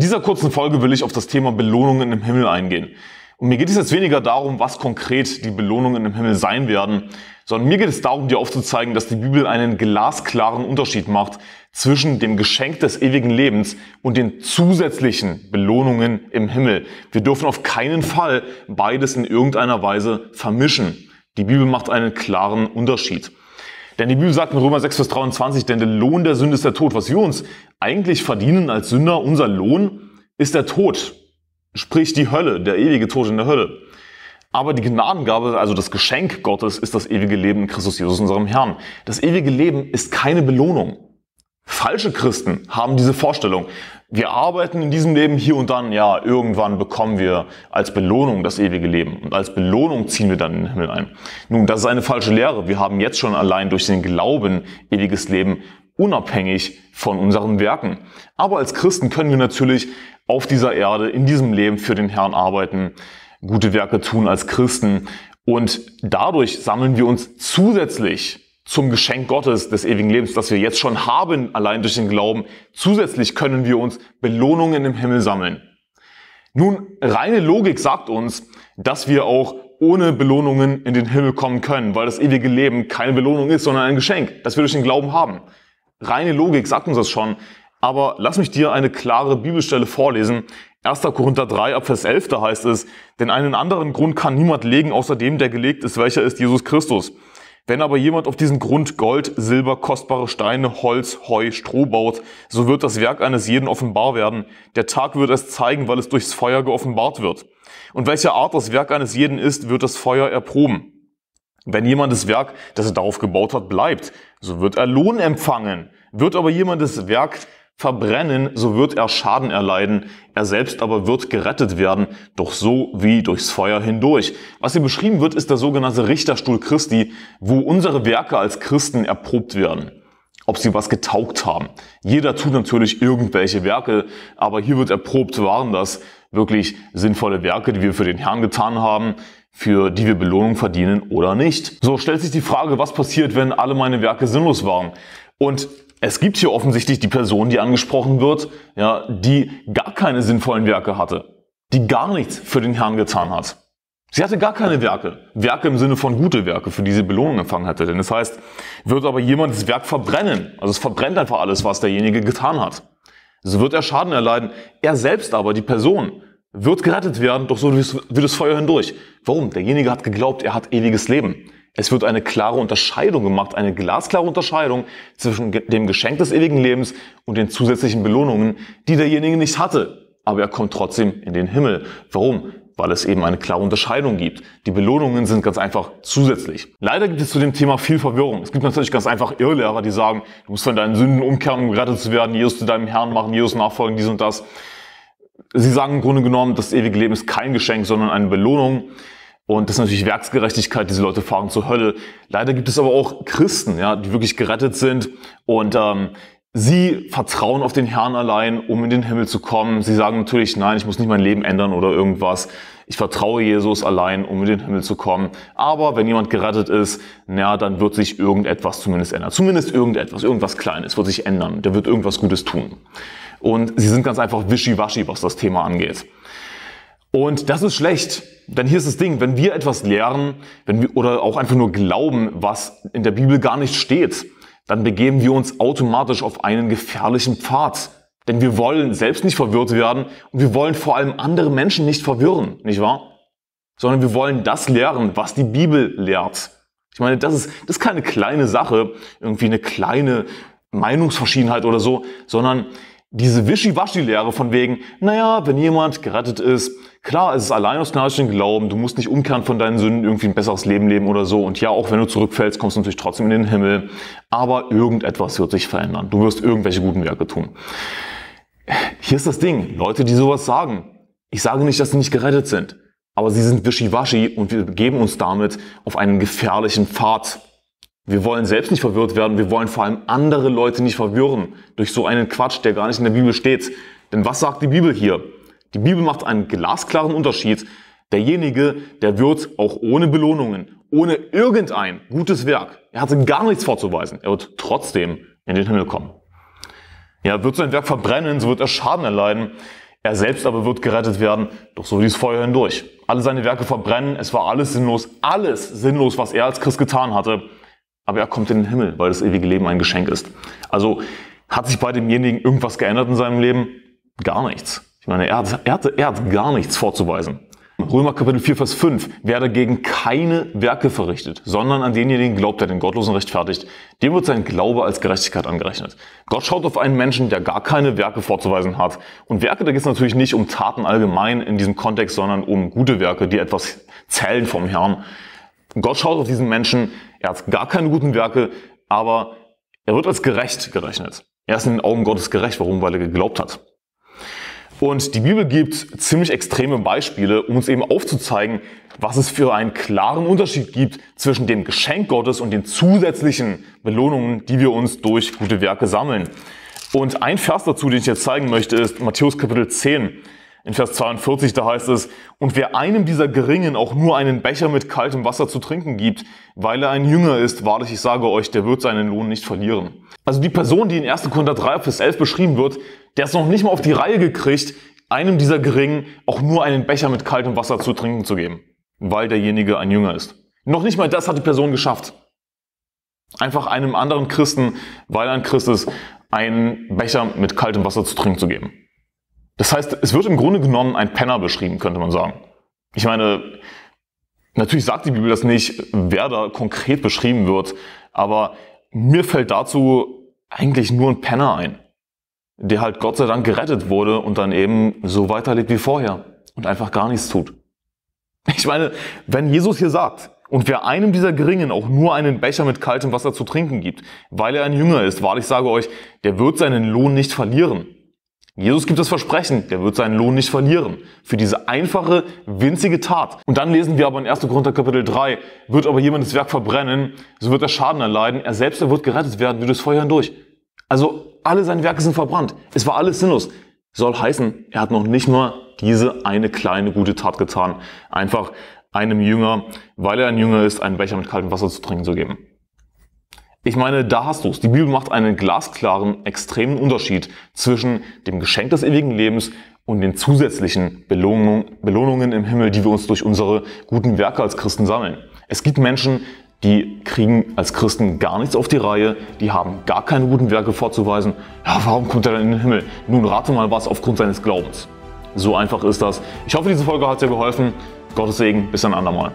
In dieser kurzen Folge will ich auf das Thema Belohnungen im Himmel eingehen. Und mir geht es jetzt weniger darum, was konkret die Belohnungen im Himmel sein werden, sondern mir geht es darum, dir aufzuzeigen, dass die Bibel einen glasklaren Unterschied macht zwischen dem Geschenk des ewigen Lebens und den zusätzlichen Belohnungen im Himmel. Wir dürfen auf keinen Fall beides in irgendeiner Weise vermischen. Die Bibel macht einen klaren Unterschied. Denn die Bibel sagt in Römer 6, Vers 23, denn der Lohn der Sünde ist der Tod. Was wir uns eigentlich verdienen als Sünder, unser Lohn, ist der Tod. Sprich die Hölle, der ewige Tod in der Hölle. Aber die Gnadengabe, also das Geschenk Gottes, ist das ewige Leben in Christus Jesus, unserem Herrn. Das ewige Leben ist keine Belohnung. Falsche Christen haben diese Vorstellung. Wir arbeiten in diesem Leben hier und dann, ja, irgendwann bekommen wir als Belohnung das ewige Leben und als Belohnung ziehen wir dann in den Himmel ein. Nun, das ist eine falsche Lehre. Wir haben jetzt schon allein durch den Glauben ewiges Leben unabhängig von unseren Werken. Aber als Christen können wir natürlich auf dieser Erde, in diesem Leben für den Herrn arbeiten, gute Werke tun als Christen und dadurch sammeln wir uns zusätzlich zum Geschenk Gottes des ewigen Lebens, das wir jetzt schon haben, allein durch den Glauben. Zusätzlich können wir uns Belohnungen im Himmel sammeln. Nun, reine Logik sagt uns, dass wir auch ohne Belohnungen in den Himmel kommen können, weil das ewige Leben keine Belohnung ist, sondern ein Geschenk, das wir durch den Glauben haben. Reine Logik sagt uns das schon, aber lass mich dir eine klare Bibelstelle vorlesen. 1. Korinther 3, Abvers 11, da heißt es, denn einen anderen Grund kann niemand legen, außer dem, der gelegt ist, welcher ist Jesus Christus. Wenn aber jemand auf diesem Grund Gold, Silber, kostbare Steine, Holz, Heu, Stroh baut, so wird das Werk eines jeden offenbar werden. Der Tag wird es zeigen, weil es durchs Feuer geoffenbart wird. Und welcher Art das Werk eines jeden ist, wird das Feuer erproben. Wenn jemandes Werk, das er darauf gebaut hat, bleibt, so wird er Lohn empfangen. Wird aber jemandes Werk, verbrennen, so wird er Schaden erleiden, er selbst aber wird gerettet werden, doch so wie durchs Feuer hindurch. Was hier beschrieben wird, ist der sogenannte Richterstuhl Christi, wo unsere Werke als Christen erprobt werden ob sie was getaugt haben. Jeder tut natürlich irgendwelche Werke, aber hier wird erprobt, waren das wirklich sinnvolle Werke, die wir für den Herrn getan haben, für die wir Belohnung verdienen oder nicht. So stellt sich die Frage, was passiert, wenn alle meine Werke sinnlos waren? Und es gibt hier offensichtlich die Person, die angesprochen wird, ja, die gar keine sinnvollen Werke hatte, die gar nichts für den Herrn getan hat. Sie hatte gar keine Werke. Werke im Sinne von gute Werke, für die sie Belohnung empfangen hätte. Denn das heißt, wird aber jemand das Werk verbrennen. Also es verbrennt einfach alles, was derjenige getan hat. So wird er Schaden erleiden. Er selbst aber, die Person, wird gerettet werden, doch so wie das Feuer hindurch. Warum? Derjenige hat geglaubt, er hat ewiges Leben. Es wird eine klare Unterscheidung gemacht, eine glasklare Unterscheidung zwischen dem Geschenk des ewigen Lebens und den zusätzlichen Belohnungen, die derjenige nicht hatte. Aber er kommt trotzdem in den Himmel. Warum? Weil es eben eine klare Unterscheidung gibt. Die Belohnungen sind ganz einfach zusätzlich. Leider gibt es zu dem Thema viel Verwirrung. Es gibt natürlich ganz einfach Irrlehrer, die sagen, du musst von deinen Sünden umkehren, um gerettet zu werden, Jesus zu deinem Herrn machen, Jesus nachfolgen, dies und das. Sie sagen im Grunde genommen, das ewige Leben ist kein Geschenk, sondern eine Belohnung. Und das ist natürlich Werksgerechtigkeit, diese Leute fahren zur Hölle. Leider gibt es aber auch Christen, ja, die wirklich gerettet sind und ähm, sie vertrauen auf den Herrn allein, um in den Himmel zu kommen. Sie sagen natürlich, nein, ich muss nicht mein Leben ändern oder irgendwas. Ich vertraue Jesus allein, um in den Himmel zu kommen. Aber wenn jemand gerettet ist, na, dann wird sich irgendetwas zumindest ändern. Zumindest irgendetwas, irgendwas Kleines wird sich ändern. Der wird irgendwas Gutes tun. Und sie sind ganz einfach wischiwaschi, was das Thema angeht. Und das ist schlecht denn hier ist das Ding, wenn wir etwas lehren, wenn wir, oder auch einfach nur glauben, was in der Bibel gar nicht steht, dann begeben wir uns automatisch auf einen gefährlichen Pfad. Denn wir wollen selbst nicht verwirrt werden und wir wollen vor allem andere Menschen nicht verwirren, nicht wahr? Sondern wir wollen das lehren, was die Bibel lehrt. Ich meine, das ist, das ist keine kleine Sache, irgendwie eine kleine Meinungsverschiedenheit oder so, sondern diese Wischiwaschi-Lehre von wegen, naja, wenn jemand gerettet ist, klar, es ist allein aus Gnadischen Glauben, du musst nicht umkehren von deinen Sünden, irgendwie ein besseres Leben leben oder so. Und ja, auch wenn du zurückfällst, kommst du natürlich trotzdem in den Himmel. Aber irgendetwas wird sich verändern. Du wirst irgendwelche guten Werke tun. Hier ist das Ding. Leute, die sowas sagen. Ich sage nicht, dass sie nicht gerettet sind. Aber sie sind wischiwaschi und wir begeben uns damit auf einen gefährlichen Pfad wir wollen selbst nicht verwirrt werden, wir wollen vor allem andere Leute nicht verwirren durch so einen Quatsch, der gar nicht in der Bibel steht. Denn was sagt die Bibel hier? Die Bibel macht einen glasklaren Unterschied. Derjenige, der wird auch ohne Belohnungen, ohne irgendein gutes Werk, er hatte gar nichts vorzuweisen, er wird trotzdem in den Himmel kommen. Ja, wird sein Werk verbrennen, so wird er Schaden erleiden. Er selbst aber wird gerettet werden, doch so wie das Feuer hindurch. Alle seine Werke verbrennen, es war alles sinnlos, alles sinnlos, was er als Christ getan hatte aber er kommt in den Himmel, weil das ewige Leben ein Geschenk ist. Also hat sich bei demjenigen irgendwas geändert in seinem Leben? Gar nichts. Ich meine, er hat, er hat, er hat gar nichts vorzuweisen. Römer Kapitel 4, Vers 5. Wer dagegen keine Werke verrichtet, sondern an denjenigen glaubt, der den Gottlosen rechtfertigt, dem wird sein Glaube als Gerechtigkeit angerechnet. Gott schaut auf einen Menschen, der gar keine Werke vorzuweisen hat. Und Werke, da geht es natürlich nicht um Taten allgemein in diesem Kontext, sondern um gute Werke, die etwas zählen vom Herrn. Gott schaut auf diesen Menschen, er hat gar keine guten Werke, aber er wird als gerecht gerechnet. Er ist in den Augen Gottes gerecht. Warum? Weil er geglaubt hat. Und die Bibel gibt ziemlich extreme Beispiele, um uns eben aufzuzeigen, was es für einen klaren Unterschied gibt zwischen dem Geschenk Gottes und den zusätzlichen Belohnungen, die wir uns durch gute Werke sammeln. Und ein Vers dazu, den ich jetzt zeigen möchte, ist Matthäus Kapitel 10. In Vers 42, da heißt es, und wer einem dieser Geringen auch nur einen Becher mit kaltem Wasser zu trinken gibt, weil er ein Jünger ist, wahrlich ich sage euch, der wird seinen Lohn nicht verlieren. Also die Person, die in 1. Korinther 3, Vers 11 beschrieben wird, der ist noch nicht mal auf die Reihe gekriegt, einem dieser Geringen auch nur einen Becher mit kaltem Wasser zu trinken zu geben, weil derjenige ein Jünger ist. Noch nicht mal das hat die Person geschafft. Einfach einem anderen Christen, weil er ein Christ ist, einen Becher mit kaltem Wasser zu trinken zu geben. Das heißt, es wird im Grunde genommen ein Penner beschrieben, könnte man sagen. Ich meine, natürlich sagt die Bibel das nicht, wer da konkret beschrieben wird, aber mir fällt dazu eigentlich nur ein Penner ein, der halt Gott sei Dank gerettet wurde und dann eben so weiterlebt wie vorher und einfach gar nichts tut. Ich meine, wenn Jesus hier sagt, und wer einem dieser Geringen auch nur einen Becher mit kaltem Wasser zu trinken gibt, weil er ein Jünger ist, wahrlich sage euch, der wird seinen Lohn nicht verlieren. Jesus gibt das Versprechen, der wird seinen Lohn nicht verlieren. Für diese einfache, winzige Tat. Und dann lesen wir aber in 1. Korinther Kapitel 3, wird aber jemand das Werk verbrennen, so wird er Schaden erleiden, er selbst er wird gerettet werden, durch das Feuer hindurch. Also alle seine Werke sind verbrannt. Es war alles sinnlos. Soll heißen, er hat noch nicht nur diese eine kleine gute Tat getan. Einfach einem Jünger, weil er ein Jünger ist, einen Becher mit kaltem Wasser zu trinken zu geben. Ich meine, da hast du es. Die Bibel macht einen glasklaren, extremen Unterschied zwischen dem Geschenk des ewigen Lebens und den zusätzlichen Belohnung, Belohnungen im Himmel, die wir uns durch unsere guten Werke als Christen sammeln. Es gibt Menschen, die kriegen als Christen gar nichts auf die Reihe, die haben gar keine guten Werke vorzuweisen. Ja, warum kommt er dann in den Himmel? Nun rate mal was aufgrund seines Glaubens. So einfach ist das. Ich hoffe, diese Folge hat dir geholfen. Gottes Segen, bis ein andermal.